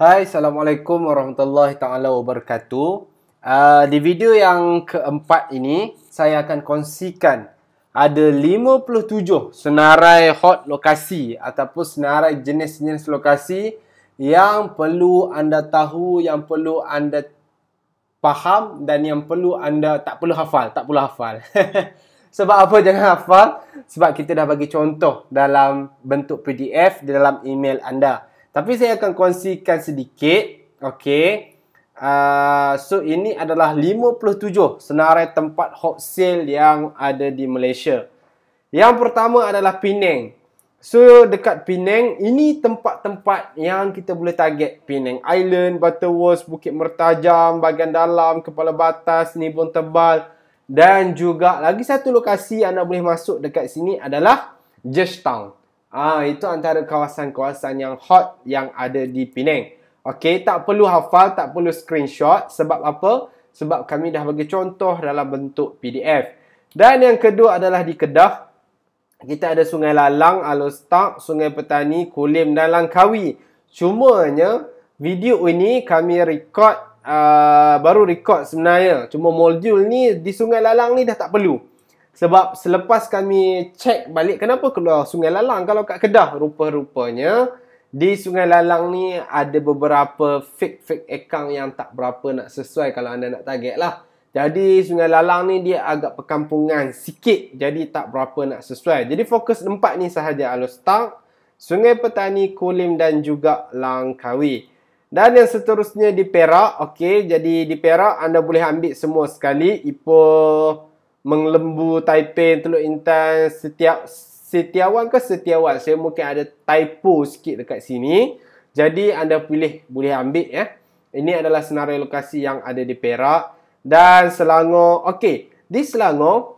Hai, Assalamualaikum Warahmatullahi Ta'ala Wabarakatuh uh, Di video yang keempat ini Saya akan kongsikan Ada 57 senarai hot lokasi Ataupun senarai jenis-jenis lokasi Yang perlu anda tahu Yang perlu anda faham Dan yang perlu anda tak perlu hafal Tak perlu hafal Sebab apa jangan hafal? Sebab kita dah bagi contoh dalam bentuk PDF dalam email anda. Tapi saya akan kongsikan sedikit. Okey. Uh, so ini adalah 57 senarai tempat hot sale yang ada di Malaysia. Yang pertama adalah Penang. So dekat Penang ini tempat-tempat yang kita boleh target Penang Island, Butterworth, Bukit Mertajam, Bagian dalam, Kepala Batas, Nibun Tebal dan juga lagi satu lokasi anda boleh masuk dekat sini adalah Georgetown. Ah itu antara kawasan-kawasan yang hot yang ada di Penang. Okey, tak perlu hafal, tak perlu screenshot sebab apa? Sebab kami dah bagi contoh dalam bentuk PDF. Dan yang kedua adalah di Kedah. Kita ada Sungai Lalang, Alostak, Sungai Petani, Kulim dan Langkawi. Cumanya video ini kami record uh, baru record sebenarnya. Cuma modul ni di Sungai Lalang ni dah tak perlu. Sebab selepas kami cek balik kenapa keluar Sungai Lalang kalau kat Kedah rupa-rupanya di Sungai Lalang ni ada beberapa fake-fake account yang tak berapa nak sesuai kalau anda nak target lah. Jadi Sungai Lalang ni dia agak perkampungan sikit jadi tak berapa nak sesuai. Jadi fokus empat ni sahaja Alostar, Sungai Petani, Kulim dan juga Langkawi. Dan yang seterusnya di Perak, okey jadi di Perak anda boleh ambil semua sekali Ipoh Menglembu Taipei Teluk Intan setiap setiawan ke setiawan saya mungkin ada typo sikit dekat sini jadi anda pilih boleh ambil ya ini adalah senarai lokasi yang ada di Perak dan Selangor okey di Selangor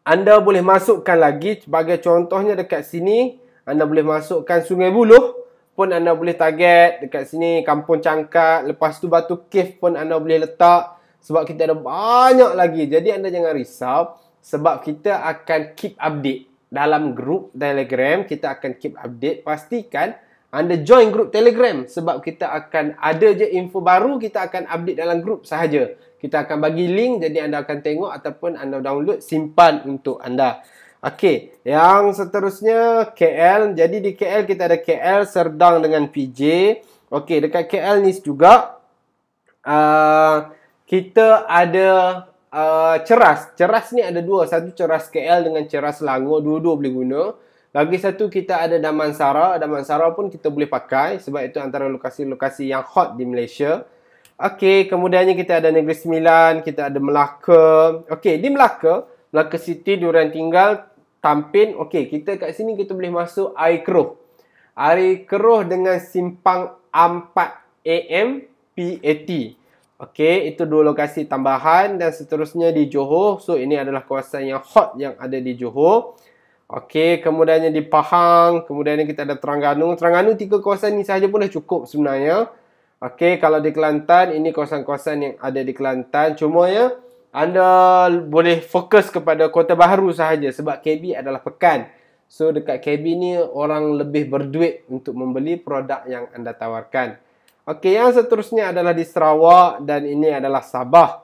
anda boleh masukkan lagi sebagai contohnya dekat sini anda boleh masukkan Sungai Buloh pun anda boleh target dekat sini Kampung Cangkat lepas tu Batu kif pun anda boleh letak sebab kita ada banyak lagi. Jadi anda jangan risau sebab kita akan keep update dalam grup Telegram. Kita akan keep update. Pastikan anda join grup Telegram sebab kita akan ada je info baru kita akan update dalam grup sahaja. Kita akan bagi link jadi anda akan tengok ataupun anda download simpan untuk anda. Okey, yang seterusnya KL. Jadi di KL kita ada KL Serdang dengan PJ. Okey, dekat KL ni juga uh, kita ada uh, ceras. Ceras ni ada dua. Satu ceras KL dengan ceras Selangor. Dua-dua boleh guna. Lagi satu kita ada Damansara. Damansara pun kita boleh pakai. Sebab itu antara lokasi-lokasi yang hot di Malaysia. Okey, kemudiannya kita ada Negeri Sembilan. Kita ada Melaka. Okey, di Melaka. Melaka City, Durian Tinggal, Tampin. Okey, kita kat sini kita boleh masuk Air Keruh. Air Keruh dengan Simpang 4 AM PAT. Okey, itu dua lokasi tambahan dan seterusnya di Johor. So ini adalah kawasan yang hot yang ada di Johor. Okey, kemudiannya di Pahang, Kemudian kita ada Terengganu. Terengganu tiga kawasan ni sahaja pun dah cukup sebenarnya. Okey, kalau di Kelantan ini kawasan-kawasan yang ada di Kelantan. Cuma ya, anda boleh fokus kepada Kota baru sahaja sebab KB adalah pekan. So dekat KB ni orang lebih berduit untuk membeli produk yang anda tawarkan. Okey, yang seterusnya adalah di Sarawak dan ini adalah Sabah.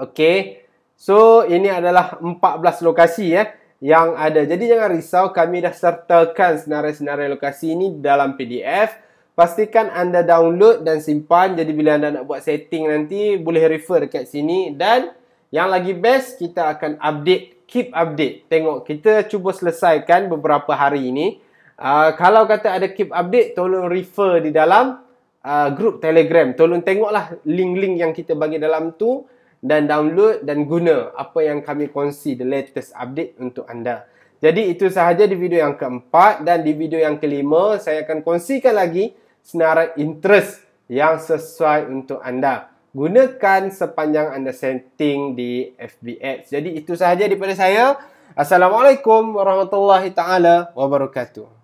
Okey. So, ini adalah 14 lokasi ya eh, yang ada. Jadi jangan risau, kami dah sertakan senarai-senarai lokasi ini dalam PDF. Pastikan anda download dan simpan. Jadi bila anda nak buat setting nanti, boleh refer dekat sini. Dan yang lagi best, kita akan update. Keep update. Tengok, kita cuba selesaikan beberapa hari ini. Uh, kalau kata ada keep update, tolong refer di dalam uh, ah, grup Telegram. Tolong tengoklah link-link yang kita bagi dalam tu dan download dan guna apa yang kami kongsi the latest update untuk anda. Jadi itu sahaja di video yang keempat dan di video yang kelima saya akan kongsikan lagi senarai interest yang sesuai untuk anda. Gunakan sepanjang anda setting di FB Ads. Jadi itu sahaja daripada saya. Assalamualaikum warahmatullahi taala wabarakatuh.